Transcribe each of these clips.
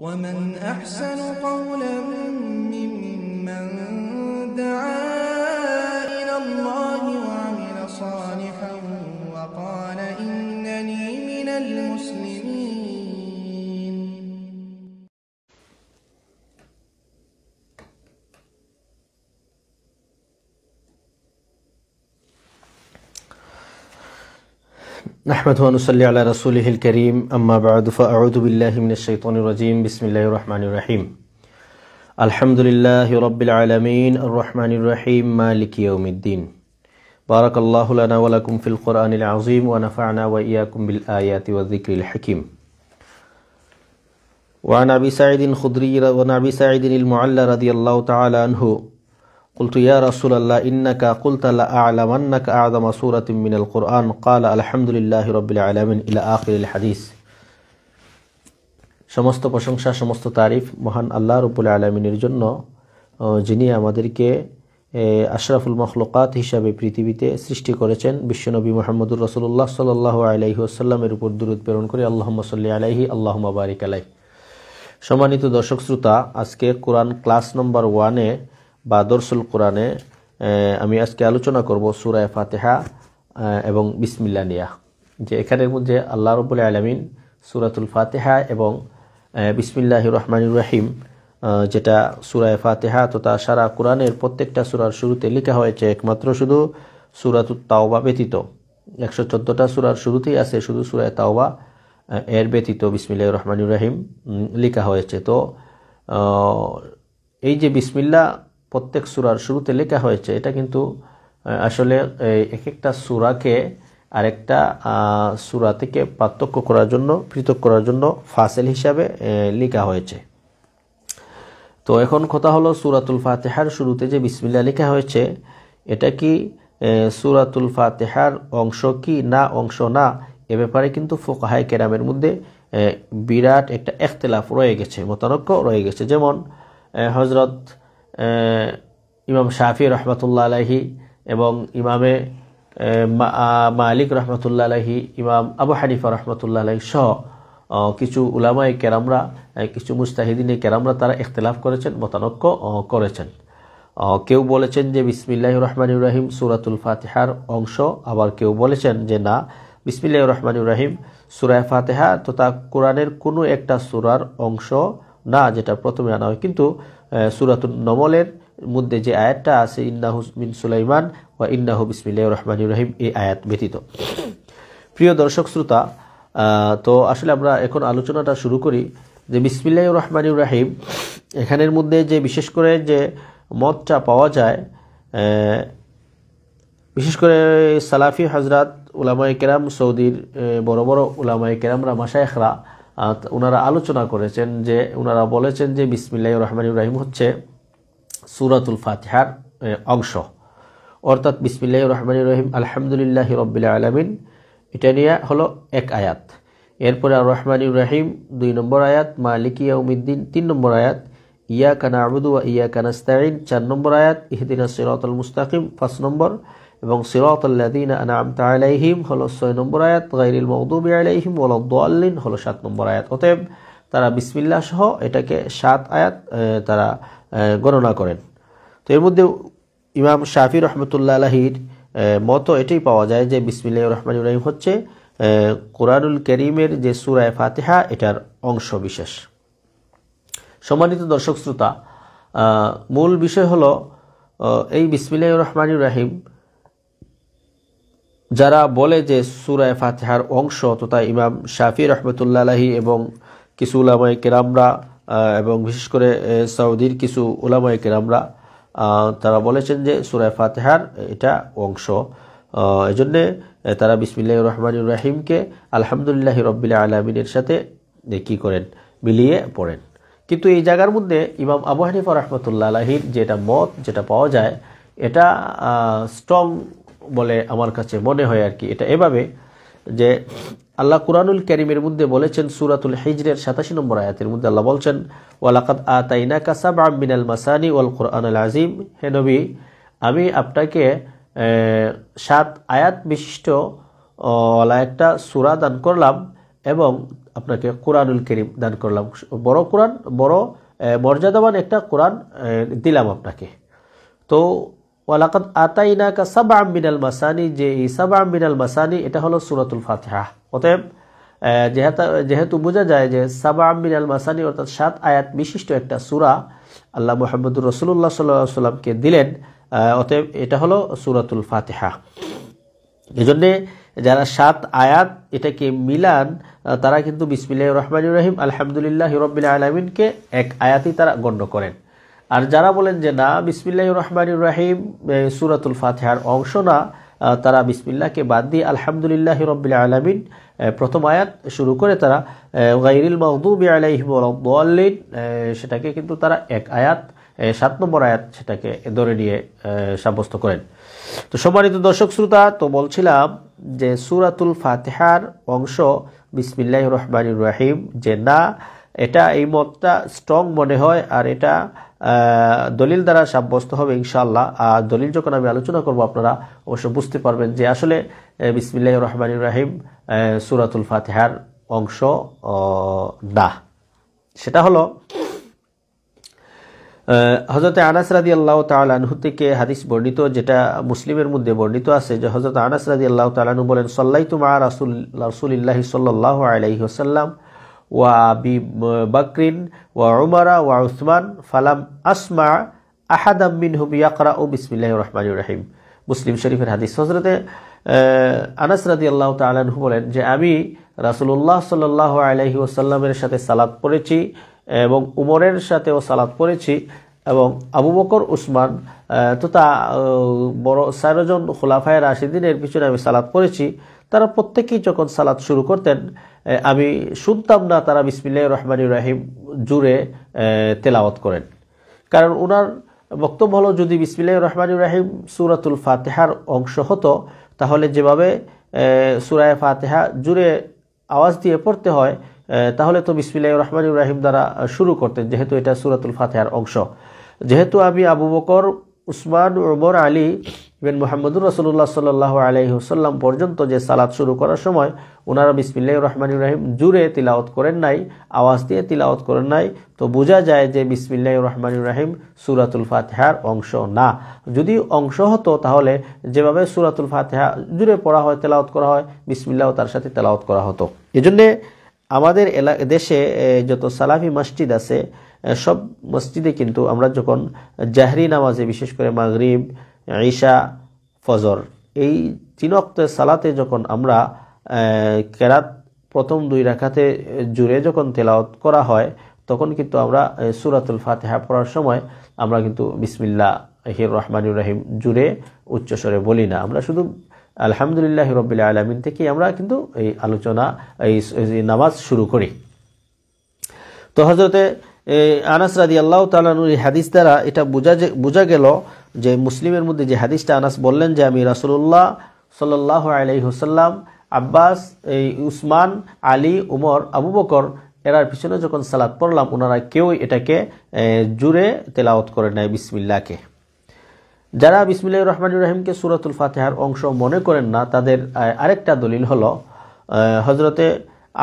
ومن أحسن قولا ممن دعا نحمد ونصلي على رسوله الكريم أما بعد فأعوذ بالله من الشيطان الرجيم بسم الله الرحمن الرحيم الحمد لله رب العالمين الرحمن الرحيم مالك يوم الدين بارك الله لنا ولكم في القرآن العظيم ونفعنا وإياكم بالآيات والذكر الحكيم وعن أبي سعيد الخدري وعن أبي سعيد المعلى رضي الله تعالى عنه قلت يا رسول الله إنك قلت لأعلمنك أعظم سورة من القرآن قال الحمد لله رب العالمين إلى آخر الحديث সমস্ত প্রশংসা সমস্ত তারিফ মহান আল্লাহ রবুল আলমিনের জন্য যিনি আমাদেরকে আশরাফুল মখলকাত হিসাবে পৃথিবীতে সৃষ্টি করেছেন বিশ্বনবী মোহাম্মদুর রসুল্লাহ সাল্লাহ আলাইহি আসাল্লামের উপর দূরত প্রেরণ করে আল্লাহ সাল্লি আলাইহি আল্লাহ বারিক আলাই সম্মানিত দর্শক শ্রোতা আজকে কোরআন ক্লাস নম্বর ওয়ানে বা দর্শুল কোরআনে আমি আজকে আলোচনা করব সুরায় ফাতেহা এবং বিসমিল্লা নিয়া যে এখানের মধ্যে আল্লাহ রবুল্লা আলমিন সুরাতুল ফাতেহা এবং বিসমিল্লাহ রহমান রাহিম যেটা সুরায় ফাতেহা তথা সারা কোরআনের প্রত্যেকটা সুরার শুরুতে লেখা হয়েছে একমাত্র শুধু সুরাতুল তাওবা ব্যতীত একশো চোদ্দোটা সুরার শুরুতেই আছে শুধু সুরায় তাওবা এর ব্যতীত বিসমিল্লাহ রহমানুর রাহিম লেখা হয়েছে তো এই যে বিসমিল্লা প্রত্যেক সুরার শুরুতে লেখা হয়েছে এটা কিন্তু আসলে এক একটা সুরাকে আরেকটা সুরা থেকে পার্থক্য করার জন্য পৃথক করার জন্য ফাসেল হিসাবে লেখা হয়েছে তো এখন কথা হলো সুরাতুল ফাতেহার শুরুতে যে বিসমিল্লা লেখা হয়েছে এটা কি সুরাতুল ফাতেহার অংশ কি না অংশ না এ ব্যাপারে কিন্তু ফোকাহায় কেরামের মধ্যে বিরাট একটা একতলাফ রয়ে গেছে মতানক্য রয়ে গেছে যেমন হজরত ইমাম শাফি রহমতুল্লা আলহি এবং ইমামে মালিক রহমতুল্লা আলহি ইমাম আবু হানিফা রহমতুল্লা আলহি সহ কিছু উলামায় কেরামরা কিছু মুস্তাহিদিনে কেরামরা তারা ইখতলাফ করেছেন মতানক্য করেছেন কেউ বলেছেন যে বিসমিল্লাহ রহমান ইব্রাহিম সুরাতুল ফাতেহার অংশ আবার কেউ বলেছেন যে না বিসমিল্লাহ রহমান ইব্রাহিম সুরায় ফাতেহা তথা কোরআনের কোনো একটা সুরার অংশ না যেটা প্রথমে আনা হয় কিন্তু সুরাতুল নমলের মধ্যে যে আয়াতটা আছে ইন্নাহু মিন সুলাইমান ও ইন্নাহু বিসমিল্লাহ রহমান রহিম এই আয়াত ব্যতীত প্রিয় দর্শক শ্রোতা তো আসলে আমরা এখন আলোচনাটা শুরু করি যে বিসমিল্লা রহমান রাহিম এখানের মধ্যে যে বিশেষ করে যে মতটা পাওয়া যায় বিশেষ করে সালাফি হাজরাত উলামায় কেরাম সৌদির বড় বড় উলামায় কেরামরা মাসায়খরা ওনারা আলোচনা করেছেন যে ওনারা বলেছেন যে বিসমিল্লা রহমান ইব্রাহিম হচ্ছে সুরাতুল ফাতিহার অংশ অর্থাৎ বিসমিল্লা রহমান রহিম আলহামদুলিল্লাহ রব্বিল্লা আলমিন এটা নিয়ে হলো এক আয়াত এরপরে আর রহমান ইব্রাহিম দুই নম্বর আয়াত মা ইয়াউমিদ্দিন তিন নম্বর আয়াত ইয়া কানা আবুদুয়া ইয়া কানাস্তাইন চার নম্বর আয়াত ইহদিন সিরাতুল মুস্তাকিম পাঁচ নম্বর এবং সিরাতাল্লাদিন আনামতা হলো ছয় নম্বর আয়াত গাইরিল মৌদুবি আলাইহিম ওলাদ্দাল্লিন হলো সাত নম্বর আয়াত অতএব তারা বিসমিল্লা সহ এটাকে সাত আয়াত তারা গণনা করেন তো এর মধ্যে ইমাম শাফি রহমতুল্লা আলহির মতো এটাই পাওয়া যায় যে বিসমিল্লা রহমান ইব্রাহিম হচ্ছে কোরআনুল করিমের যে সুরায় ফাতেহা এটার অংশ বিশেষ সম্মানিত দর্শক শ্রোতা মূল বিষয় হলো এই বিসমিল্লা রহমানুর রাহিম যারা বলে যে সুরায় ফাতেহার অংশ তথা ইমাম শাফি আলহি এবং কিছু উলামায় কেরামরা এবং বিশেষ করে সৌদির কিছু উলামায় কেরামরা তারা বলেছেন যে সুরায় ফাতেহার এটা অংশ জন্যে তারা বিসমিল্লাহ রহমানুর রাহিমকে আলহামদুলিল্লাহ রব্বিল্লা আলমিনের সাথে কি করেন মিলিয়ে পড়েন কিন্তু এই জায়গার মধ্যে ইমাম আবু হানিফা রহমতুল্লা আলহির যেটা মত যেটা পাওয়া যায় এটা স্ট্রং বলে আমার কাছে মনে হয় আর কি এটা এভাবে যে আল্লাহ কুরআনুল করিমের মধ্যে বলেছেন সুরাতুল হিজরের সাতাশি নম্বর আয়াতের মধ্যে আল্লাহ বলছেন ওয়ালাকাত আতাইনা কাসাব আমিনাল মাসানি ওয়াল কোরআন আল আজিম হে নবী আমি আপনাকে সাত আয়াত বিশিষ্ট একটা সুরা দান করলাম এবং আপনাকে কোরআনুল করিম দান করলাম বড় কোরআন বড় মর্যাদাবান একটা কোরআন দিলাম আপনাকে তো ওয়ালাকাদ আতাইনা কা সাবা মিনাল মাসানি যে এই সাবা মিনাল মাসানি এটা হলো সুরাতুল ফাতিহা অতএব যেহেতু বোঝা যায় যে সাবা মিনাল মাসানি অর্থাৎ সাত আয়াত বিশিষ্ট একটা সুরা আল্লাহ মোহাম্মদুর রসুল্লাহ সাল্লাহ সাল্লামকে দিলেন অতএব এটা হলো সুরাতুল ফাতিহা এজন্যে যারা সাত আয়াত এটাকে মিলান তারা কিন্তু বিসমিল্লাহ রহমান রহিম আলহামদুলিল্লাহ হিরবিল আলমিনকে এক আয়াতই তারা গণ্য করেন আর যারা বলেন যে না বিসমিল্লাহ রহমানুর রাহিম সুরাতুল ফাতেহার অংশ না তারা বিসমিল্লাহকে বাদ দিয়ে আলহামদুলিল্লাহ রব্বিল আলমিন প্রথম আয়াত শুরু করে তারা গাইরিল মকদুব আলাইহিন সেটাকে কিন্তু তারা এক আয়াত সাত নম্বর আয়াত সেটাকে ধরে নিয়ে সাব্যস্ত করেন তো সম্মানিত দর্শক শ্রোতা তো বলছিলাম যে সুরাতুল ফাতেহার অংশ বিসমিল্লাহ রহমানুর রাহিম যে না এটা এই মতটা স্ট্রং মনে হয় আর এটা দলিল দ্বারা সাব্যস্ত হবে ইনশাআল্লাহ আর দলিল যখন আমি আলোচনা করব আপনারা অবশ্য বুঝতে পারবেন যে আসলে বিসমিল্লাহ রহমান ইব্রাহিম সুরাতুল ফাতেহার অংশ না সেটা হলো হজরত আনাস রাদি আল্লাহ তালাহু থেকে হাদিস বর্ণিত যেটা মুসলিমের মধ্যে বর্ণিত আছে যে হজরত আনাস রাদি আল্লাহ তালাহু বলেন সাল্লাই তুমা রাসুল রাসুলিল্লাহি সাল্লাহ আলাইহি আসাল্লাম ওয়া বি বকরিন ওয়া উমারা ওয়া উসমান ফালাম আসমা আহাদাম বিন ইয়াকরা ও বিসমিল্লাহ রহমান রাহিম মুসলিম শরীফের হাদিস হজরতে আনাস রাদি আল্লাহ তালু বলেন যে আমি রাসুল্লাহ সাল্লাহ আলহি ওসাল্লামের সাথে সালাদ পড়েছি এবং উমরের সাথেও সালাদ পড়েছি এবং আবু বকর উসমান তথা বড় চারজন খোলাফায় রাশিদিনের পিছনে আমি সালাদ পড়েছি তারা প্রত্যেকেই যখন সালাদ শুরু করতেন আমি শুনতাম না তারা বিসমিল্লা রহমান ইব্রাহিম জুড়ে তেলাওয়াত করেন কারণ ওনার বক্তব্য হলো যদি বিসমিল্লা রহমান ইব্রাহিম সুরাতুল ফাতেহার অংশ হতো তাহলে যেভাবে সুরায় ফাতেহা জুড়ে আওয়াজ দিয়ে পড়তে হয় তাহলে তো বিসমিল্লা রহমান ইব্রাহিম দ্বারা শুরু করতেন যেহেতু এটা সুরাতুল ফাতেহার অংশ যেহেতু আমি আবু বকর উসমান ওমর আলী ইবেন মোহাম্মদুর রসুল্লাহ সাল্লাহ আলহিহসাল্লাম পর্যন্ত যে সালাদ শুরু করার সময় ওনারা বিসমিল্লাহ রহমান ইব্রাহিম জুড়ে তিলাওত করেন নাই আওয়াজ দিয়ে তিলাওত করেন নাই তো বোঝা যায় যে বিসমিল্লাহ রহমান ইব্রাহিম সুরাতুল ফাতেহার অংশ না যদি অংশ হতো তাহলে যেভাবে সুরাতুল ফাতেহা জুড়ে পড়া হয় তেলাওত করা হয় বিসমিল্লাহ তার সাথে তেলাওত করা হতো এজন্যে আমাদের এলা দেশে যত সালাফি মসজিদ আছে সব মসজিদে কিন্তু আমরা যখন জাহরি নামাজে বিশেষ করে মাগরিব ঈশা ফজর এই তিন অক্তের সালাতে যখন আমরা কেরাত প্রথম দুই রাখাতে জুড়ে যখন তেলাওত করা হয় তখন কিন্তু আমরা সুরাতুল ফাতেহা পড়ার সময় আমরা কিন্তু বিসমিল্লা হির রহমানুর রাহিম জুড়ে উচ্চস্বরে বলি না আমরা শুধু আলহামদুলিল্লাহ হিরবিল্লা আলমিন থেকেই আমরা কিন্তু এই আলোচনা এই নামাজ শুরু করি তো হজরতে আনাস রাজি আল্লাহ তালানুর হাদিস দ্বারা এটা বোঝা যে বোঝা গেল যে মুসলিমের মধ্যে যে হাদিসটা আনাস বললেন যে আমি রাসুল্লাহ সাল্লাহ আলাই হুসাল্লাম আব্বাস এই Usman Ali Umar Abu Bakr এরার পিছনে যখন সালাদ পড়লাম ওনারা কেউই এটাকে জুড়ে তেলাওত করে নেয় বিসমিল্লাকে যারা বিসমিল্লা রহমান রহিমকে সুরাতুল ফাতেহার অংশ মনে করেন না তাদের আরেকটা দলিল হলো হজরতে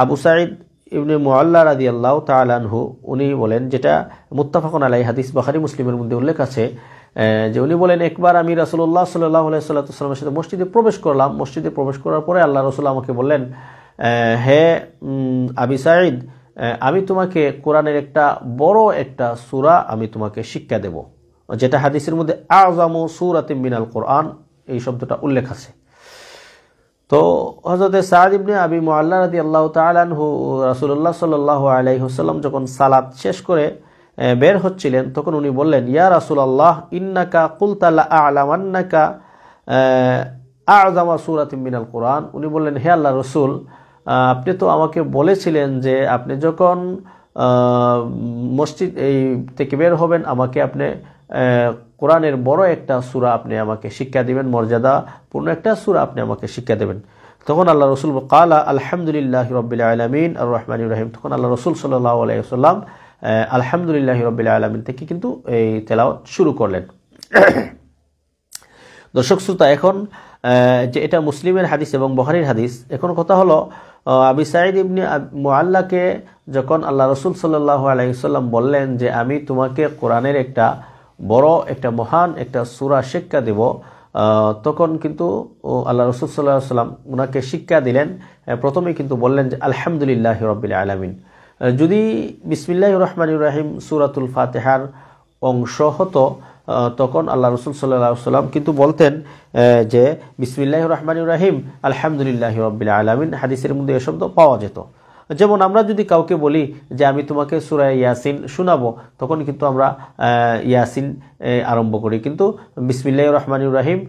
আবু সাঈদ ইবনে মোয়াল্লা রাজি আল্লাহ তালানহু উনি বলেন যেটা মুত্তাফাকুন আলাই হাদিস বাখারি মুসলিমের মধ্যে উল্লেখ আছে যে উনি বলেন একবার আমি রাসুল্লাহ সাল্লাহ সাল্লামের সাথে মসজিদে প্রবেশ করলাম মসজিদে প্রবেশ করার পরে আল্লাহ রসুল আমাকে বললেন হে আবি সাঈদ আমি তোমাকে কোরআনের একটা বড় একটা সুরা আমি তোমাকে শিক্ষা দেব যেটা হাদিসের মধ্যে আজামু সুরাতিম মিনাল কোরআন এই শব্দটা উল্লেখ আছে তো হজরতে সাদ ইবনে আবি মোয়াল্লা রাতি আল্লাহ তালানহু রাসুল্লাহ সাল্লাহ হুসাল্লাম যখন সালাত শেষ করে বের হচ্ছিলেন তখন উনি বললেন ইয়া রাসুল আল্লাহ ইন্নাকা কুলতাল্লা আলামান্নাকা আজামা সুরাত মিনাল কোরআন উনি বললেন হে আল্লাহ রসুল আপনি তো আমাকে বলেছিলেন যে আপনি যখন মসজিদ এই থেকে বের হবেন আমাকে আপনি কোরআনের বড় একটা সুরা আপনি আমাকে শিক্ষা দেবেন মর্যাদাপূর্ণ একটা সুরা আপনি আমাকে শিক্ষা দেবেন তখন আল্লাহ রসুল কালা আলহামদুলিল্লাহ রবিল আলমিন আর রহমান ইব্রাহিম তখন আল্লাহ রসুল সাল্লাহ আলাইসাল্লাম আলহামদুলিল্লাহ রবিল আলমিন থেকে কিন্তু এই তেলাওয়াত শুরু করলেন দর্শক শ্রোতা এখন যে এটা মুসলিমের হাদিস এবং বহারির হাদিস এখন কথা হলো আবি সাইদ ইবনি মোয়াল্লাকে যখন আল্লাহ রসুল সাল্লাহ আলাইসাল্লাম বললেন যে আমি তোমাকে কোরআনের একটা বড় একটা মহান একটা সুরা শিক্ষা দেব তখন কিন্তু আল্লাহ রসুল সাল্লাহ সাল্লাম ওনাকে শিক্ষা দিলেন প্রথমে কিন্তু বললেন যে আলহামদুলিল্লাহ রবিল আলমিন যদি বিসমিল্লাহ রহমান রাহিম সুরাতুল ফাতেহার অংশ হতো তখন আল্লাহ রসুল সাল্লাহ সাল্লাম কিন্তু বলতেন যে বিসমিল্লাহ রহমান রাহিম আলহামদুলিল্লাহ রবিল আলমিন হাদিসের মধ্যে এ শব্দ পাওয়া যেত যেমন আমরা যদি কাউকে বলি যে আমি তোমাকে সুরায় ইয়াসিন শোনাবো তখন কিন্তু আমরা ইয়াসিন আরম্ভ করি কিন্তু বিসমিল্লাহ রহমানুর রাহিম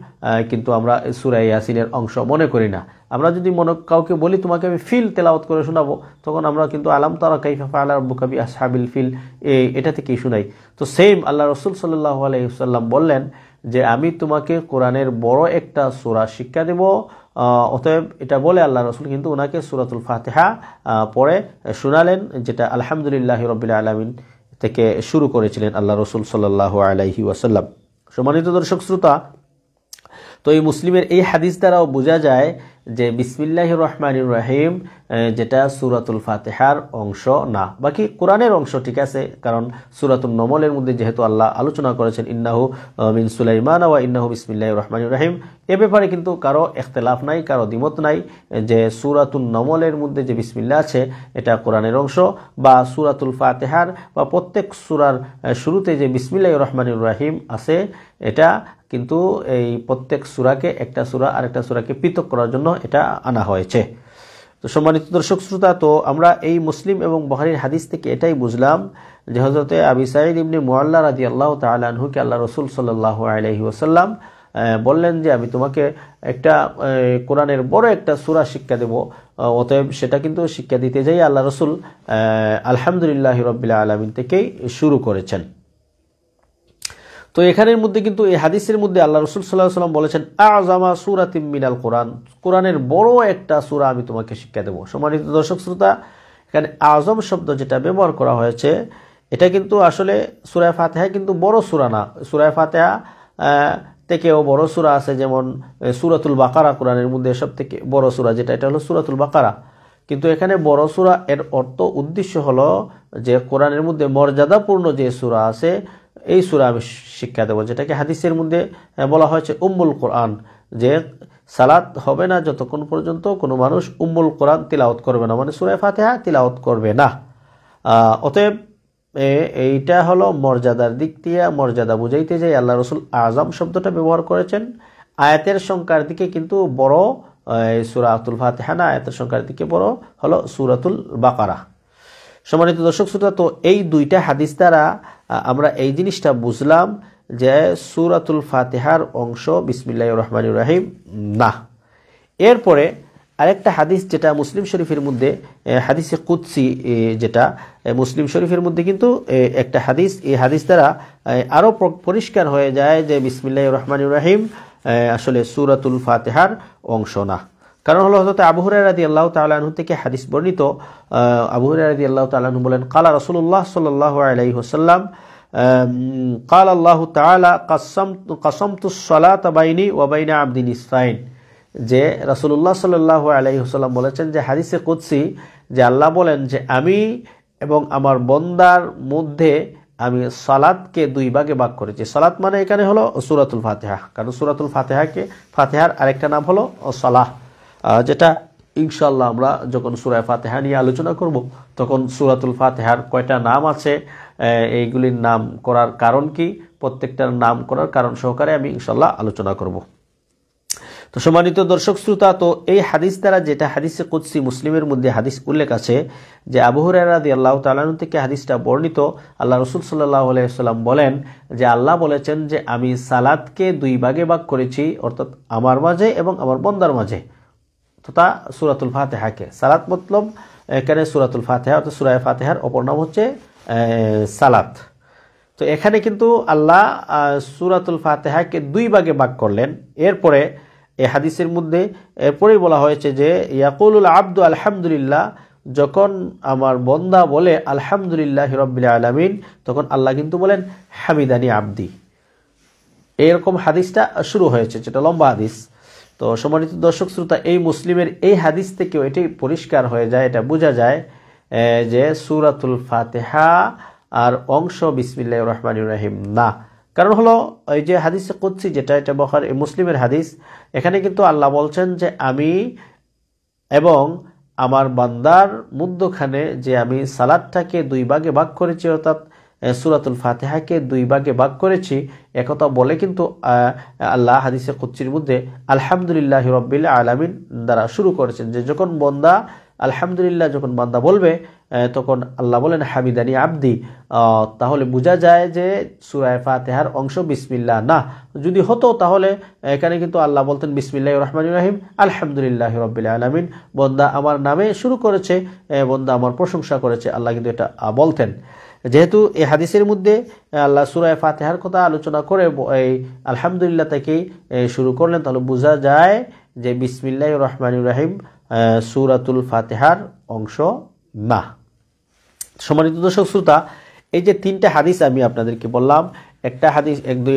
কিন্তু আমরা সুরায় ইয়াসিনের অংশ মনে করি না আমরা যদি মনে কাউকে বলি তোমাকে আমি ফিল তেলাওত করে শোনাবো তখন আমরা কিন্তু আলাম তারা কাইফা ফালা বুকাবি আসহাবিল ফিল এটা থেকেই শুনাই তো সেম আল্লাহ রসুল সাল্লাহ আলাইসাল্লাম বললেন যে আমি তোমাকে কোরআনের বড় একটা সুরা শিক্ষা দেব অতএব এটা বলে আল্লাহ রসুল কিন্তু ওনাকে সুরাতুল ফাতেহা পরে শোনালেন যেটা আলহামদুলিল্লাহ রবিল আলমিন থেকে শুরু করেছিলেন আল্লাহ রসুল সাল্লাহ আলাইহি ওয়াসাল্লাম সম্মানিত দর্শক শ্রোতা তো এই মুসলিমের এই হাদিস দ্বারাও বোঝা যায় যে বিসমিল্লাহ রহমান রাহিম যেটা সুরাতুল ফাতেহার অংশ না বাকি কোরআনের অংশ ঠিক আছে কারণ সুরাতুল নমলের মধ্যে যেহেতু আল্লাহ আলোচনা করেছেন ইন্নাহু মিন সুলাইমান ওয়া ইন্নাহু বিসমিল্লাহ রহমান রাহিম এ ব্যাপারে কিন্তু কারো এখতলাফ নাই কারো দ্বিমত নাই যে সুরাতুল নমলের মধ্যে যে বিসমিল্লা আছে এটা কোরআনের অংশ বা সুরাতুল ফাতেহার বা প্রত্যেক সুরার শুরুতে যে বিসমিল্লাহ রহমান রাহিম আছে এটা কিন্তু এই প্রত্যেক সুরাকে একটা সুরা আর একটা সুরাকে পৃথক করার জন্য এটা আনা হয়েছে তো সম্মানিত দর্শক শ্রোতা তো আমরা এই মুসলিম এবং বহারির হাদিস থেকে এটাই বুঝলাম যে হজরতে আবি সাইদ ইবনে মোয়াল্লা রাজি আল্লাহ তালাহুকে আল্লাহ রসুল সাল্লাহ আলহি ওসাল্লাম বললেন যে আমি তোমাকে একটা কোরআনের বড় একটা সুরা শিক্ষা দেব অতএব সেটা কিন্তু শিক্ষা দিতে যাই আল্লাহ রসুল আলহামদুলিল্লাহ রবিল্লা আলমিন থেকেই শুরু করেছেন তো এখানের মধ্যে কিন্তু এই হাদিসের মধ্যে আল্লাহ রসুল সাল্লাহ সাল্লাম বলেছেন আজামা সুরা মিনাল কোরআন কোরআনের বড় একটা সুরা আমি তোমাকে শিক্ষা দেবো সম্মানিত দর্শক শ্রোতা এখানে আজম শব্দ যেটা ব্যবহার করা হয়েছে এটা কিন্তু আসলে সুরায় ফাতেহা কিন্তু বড় সুরা না সুরায় ফাতেহা থেকেও বড় সুরা আছে যেমন সুরাতুল বাকারা কোরআনের মধ্যে সব থেকে বড় সুরা যেটা এটা হলো সুরাতুল বাকারা কিন্তু এখানে বড় সুরা এর অর্থ উদ্দেশ্য হলো যে কোরআনের মধ্যে মর্যাদাপূর্ণ যে সুরা আছে এই সুরা আমি শিক্ষা দেবো যেটাকে হাদিসের মধ্যে বলা হয়েছে উম্মুল কোরআন যে সালাত হবে না যতক্ষণ পর্যন্ত কোনো মানুষ উম্মুল কোরআন তিলাওত করবে না মানে সুরায় ফাতেহা তিলাওত করবে না অতএব এইটা হলো মর্যাদার দিক দিয়ে মর্যাদা বুঝাইতে যে আল্লাহ রসুল আজম শব্দটা ব্যবহার করেছেন আয়াতের সংখ্যার দিকে কিন্তু বড় সুরাতুল ফাতেহা না আয়াতের সংখ্যার দিকে বড় হলো সুরাতুল বাকারা সম্মানিত দর্শক শ্রোতা তো এই দুইটা হাদিস দ্বারা আমরা এই জিনিসটা বুঝলাম যে সুরাতুল ফাতেহার অংশ বিসমিল্লা রহমান রাহিম না এরপরে আরেকটা হাদিস যেটা মুসলিম শরীফের মধ্যে হাদিসে কুৎসি যেটা মুসলিম শরীফের মধ্যে কিন্তু একটা হাদিস এই হাদিস দ্বারা আরও পরিষ্কার হয়ে যায় যে বিসমিল্লা রহমান রাহিম আসলে সুরাতুল ফাতেহার অংশ না কারণ হলো হজরত আবু রাদি আল্লাহ তালু থেকে হাদিস বর্ণিত আবু রাদি আল্লাহ তালু বলেন কালা রসুল্লাহ সাল্লাহ আলাই হোসাল্লাম কাল الله تعالى কাসম قسمت الصلاه بيني وبين আবদিন ইসাইন যে রাসূলুল্লাহ সাল্লাল্লাহু আলাইহি হোসাল্লাম বলেছেন যে হাদিসে কুদ্সি যে আল্লাহ বলেন যে আমি এবং আমার বন্দার মধ্যে আমি সালাদকে দুই ভাগে ভাগ করেছি সালাত মানে এখানে হলো সুরাতুল ফাতেহা কারণ সুরাতুল ফাতেহাকে ফাতেহার আরেকটা নাম হলো সালাহ যেটা ইনশাল্লাহ আমরা যখন সুরায় ফাতেহা নিয়ে আলোচনা করব তখন সুরাতুল ফাতেহার কয়টা নাম আছে এইগুলির নাম করার কারণ কি প্রত্যেকটার নাম করার কারণ সহকারে আমি ইনশাল্লাহ আলোচনা করব তো সম্মানিত দর্শক শ্রোতা তো এই হাদিস দ্বারা যেটা হাদিসে কুদ্সি মুসলিমের মধ্যে হাদিস উল্লেখ আছে যে আবহরাদি আল্লাহ তালানু থেকে হাদিসটা বর্ণিত আল্লাহ রসুল সাল্লাহ আলাইসাল্লাম বলেন যে আল্লাহ বলেছেন যে আমি সালাদকে দুই ভাগে ভাগ করেছি অর্থাৎ আমার মাঝে এবং আমার বন্দার মাঝে তথা সুরাতুল ফাতেহাকে সালাত মতলব এখানে সুরাতুল ফাতেহা অর্থাৎ সুরায় ফাতেহার অপর নাম হচ্ছে সালাত তো এখানে কিন্তু আল্লাহ সুরাতুল ফাতেহাকে দুই ভাগে ভাগ করলেন এরপরে এ হাদিসের মধ্যে এরপরেই বলা হয়েছে যে ইয়াকুল আব্দু আলহামদুলিল্লাহ যখন আমার বন্দা বলে আলহামদুলিল্লাহ রব্বিল আলমিন তখন আল্লাহ কিন্তু বলেন হামিদানি আব্দি এরকম হাদিসটা শুরু হয়েছে যেটা লম্বা হাদিস তো সম্মানিত দর্শক শ্রোতা এই মুসলিমের এই হাদিস থেকেও এটি পরিষ্কার হয়ে যায় এটা বোঝা যায় যে সুরাতুল ফাতেহা আর অংশ বিসমিল্লা রহমান রাহিম না কারণ হলো এই যে হাদিসে করছি যেটা এটা বখার মুসলিমের হাদিস এখানে কিন্তু আল্লাহ বলছেন যে আমি এবং আমার বান্দার মধ্যখানে যে আমি সালাদটাকে দুই ভাগে ভাগ করেছি অর্থাৎ সুরাতুল ফাতেহাকে দুই ভাগে ভাগ করেছি একথা বলে কিন্তু আল্লাহ হাদিসে কুচ্চির মধ্যে আলহামদুলিল্লাহ রব্বিল আলামিন দ্বারা শুরু করেছেন যে যখন বন্দা আলহামদুলিল্লাহ যখন বান্দা বলবে তখন আল্লাহ বলেন হামিদানি আবদি তাহলে বোঝা যায় যে সুরায় ফাতেহার অংশ বিসমিল্লা না যদি হতো তাহলে এখানে কিন্তু আল্লাহ বলতেন বিসমিল্লাহ রহমান রাহিম আলহামদুলিল্লাহ রব্বিল্লা আলমিন বন্দা আমার নামে শুরু করেছে বন্দা আমার প্রশংসা করেছে আল্লাহ কিন্তু এটা বলতেন যেহেতু এই হাদিসের মধ্যে আল্লাহ সুরায় ফাতেহার কথা আলোচনা করে এই আলহামদুলিল্লাহ থেকে শুরু করলেন তাহলে বোঝা যায় যে বিসমিল্লা রহমান রাহিম সুরাতুল ফাতেহার অংশ না সম্মানিত দর্শক শ্রোতা এই যে তিনটা হাদিস আমি আপনাদেরকে বললাম একটা হাদিস এক দুই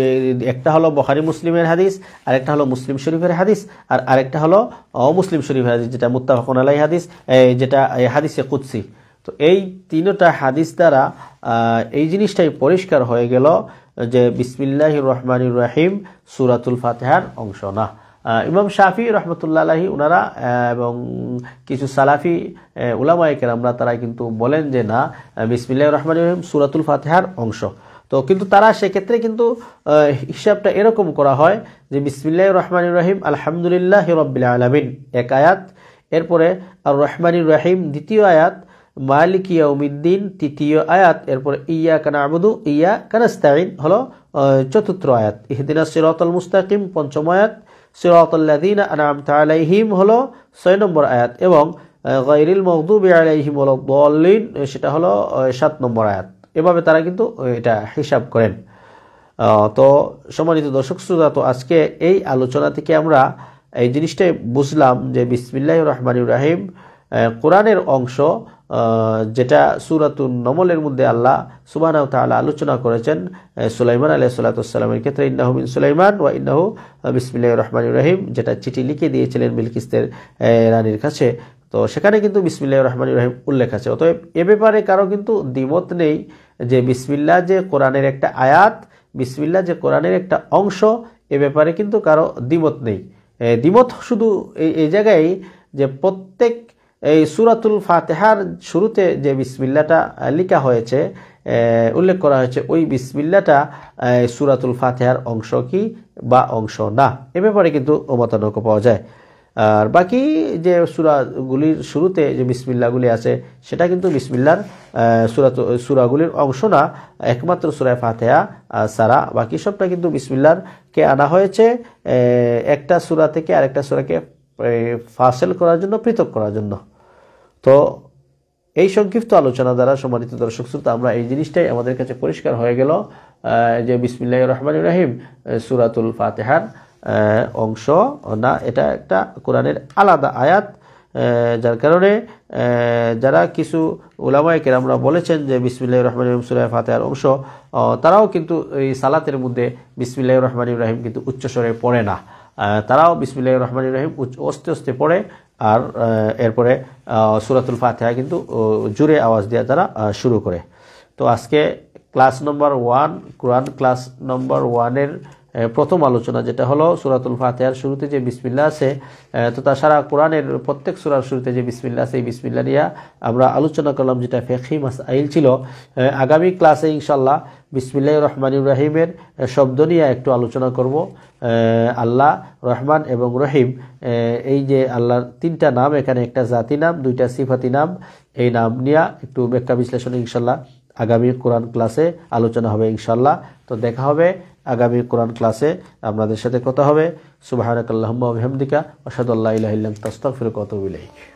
একটা হলো বখারি মুসলিমের হাদিস আর একটা হলো মুসলিম শরীফের হাদিস আর আরেকটা হলো অমুসলিম শরীফের হাদিস যেটা মুত্তাফাকুন আলাই হাদিস যেটা হাদিসে কুৎসি তো এই তিনটা হাদিস দ্বারা এই জিনিসটাই পরিষ্কার হয়ে গেল যে বিসমিল্লাহ রহমান রাহিম সুরাতুল ফাতেহার অংশ না ইমাম শাফি রহমতুল্লা আলহি ওনারা এবং কিছু সালাফি উলামায়কের আমরা তারা কিন্তু বলেন যে না বিসমিল্লাহ রহমান রহিম সুরাতুল ফাতেহার অংশ তো কিন্তু তারা সেক্ষেত্রে কিন্তু হিসাবটা এরকম করা হয় যে বিসমিল্লাহ রহমান রহিম আলহামদুলিল্লাহ হিরবিল্লা আলমিন এক আয়াত এরপরে আর রহমানুর রাহিম দ্বিতীয় আয়াত মালিক ইয়াউমিদ্দিন তৃতীয় আয়াত এরপর ইয়া কানা আবুদু ইয়া কানাস্তাইন হলো চতুর্থ আয়াত ইহদিনা সিরাতাল মুস্তাকিম পঞ্চম আয়াত সিরাতাল্লাদিন আনাম তালাইহিম হলো ছয় নম্বর আয়াত এবং গাইরিল মকদুব আলাইহিম হলো বলিন সেটা হলো সাত নম্বর আয়াত এভাবে তারা কিন্তু এটা হিসাব করেন তো সম্মানিত দর্শক শ্রোতা তো আজকে এই আলোচনা থেকে আমরা এই জিনিসটাই বুঝলাম যে বিসমিল্লাহ রহমানুর রাহিম কোরআনের অংশ যেটা সুরাতুন নমলের মধ্যে আল্লাহ সুবাহ তালা আলোচনা করেছেন সুলাইমান আলহ সাল্লাতামের ক্ষেত্রে ইন্নাহু বিন সুলাইমান ওয়া ইন্নাহু বিসমিল্লা রহমান রহিম যেটা চিঠি লিখে দিয়েছিলেন বিলকিস্তের রানীর কাছে তো সেখানে কিন্তু বিসমিল্লা রহমান রহিম উল্লেখ আছে অতএব এ ব্যাপারে কারো কিন্তু দ্বিমত নেই যে বিসমিল্লা যে কোরআনের একটা আয়াত বিসমিল্লা যে কোরআনের একটা অংশ এ ব্যাপারে কিন্তু কারো দ্বিমত নেই দ্বিমত শুধু এই জায়গায় যে প্রত্যেক এই সুরাতুল ফাতেহার শুরুতে যে বিসমিল্লাটা লিখা হয়েছে উল্লেখ করা হয়েছে ওই বিসমিল্লাটা সুরাতুল ফাতেহার অংশ কি বা অংশ না এ ব্যাপারে কিন্তু মতানৈক্য পাওয়া যায় আর বাকি যে সুরাগুলির শুরুতে যে বিসমিল্লাগুলি আছে সেটা কিন্তু বিসমিল্লার সুরাত সুরাগুলির অংশ না একমাত্র সুরায় ফাতেহা সারা বাকি সবটা কিন্তু বিসমিল্লারকে আনা হয়েছে একটা সুরা থেকে আরেকটা সুরাকে ফাসেল করার জন্য পৃথক করার জন্য তো এই সংক্ষিপ্ত আলোচনা দ্বারা সম্মানিত দর্শক শ্রোতা আমরা এই জিনিসটাই আমাদের কাছে পরিষ্কার হয়ে গেল যে বিসমিল্লাহ রহমান রাহিম সুরাতুল ফাতেহার অংশ না এটা একটা কোরআনের আলাদা আয়াত যার কারণে যারা কিছু ওলামায় কেরামরা বলেছেন যে বিসমিল্লাহ রহমান ইব্রাহিম সুরাহ ফাতেহার অংশ তারাও কিন্তু এই সালাতের মধ্যে বিসমিল্লাহ রহমান রাহিম কিন্তু উচ্চস্বরে পড়ে না তারাও বিসমিল্লাহ রহমান ইব্রাহিম উচ্চ অস্তে অস্তে পড়ে আর এরপরে সুরাতুল ফাতেহা কিন্তু জুড়ে আওয়াজ দিয়ে তারা শুরু করে তো আজকে class number one Quran class number ওয়ানের প্রথম আলোচনা যেটা হলো সুরাতুল ফাতেহার শুরুতে যে বিসমিল্লা আছে তো তাছাড়া কোরআনের প্রত্যেক সুরার শুরুতে যে বিসমিল্লা আছে এই বিসমিল্লা নিয়ে আমরা আলোচনা করলাম যেটা ফেকি মাস আইল ছিল আগামী ক্লাসে ইনশাল্লাহ বিসমিল্লা রহমান রহিমের শব্দ নিয়ে একটু আলোচনা করব আল্লাহ রহমান এবং রহিম এই যে আল্লাহর তিনটা নাম এখানে একটা জাতি নাম দুইটা সিফাতি নাম এই নাম নিয়ে একটু ব্যাখ্যা বিশ্লেষণ ইনশাল্লাহ আগামী কোরআন ক্লাসে আলোচনা হবে ইনশাল্লাহ তো দেখা হবে আগামী কোরআন ক্লাসে আপনাদের সাথে কথা হবে সুবাহ অসাদ ওসাদুল্লাহ ইহিল্লাম তস্তফির কত ইলাইক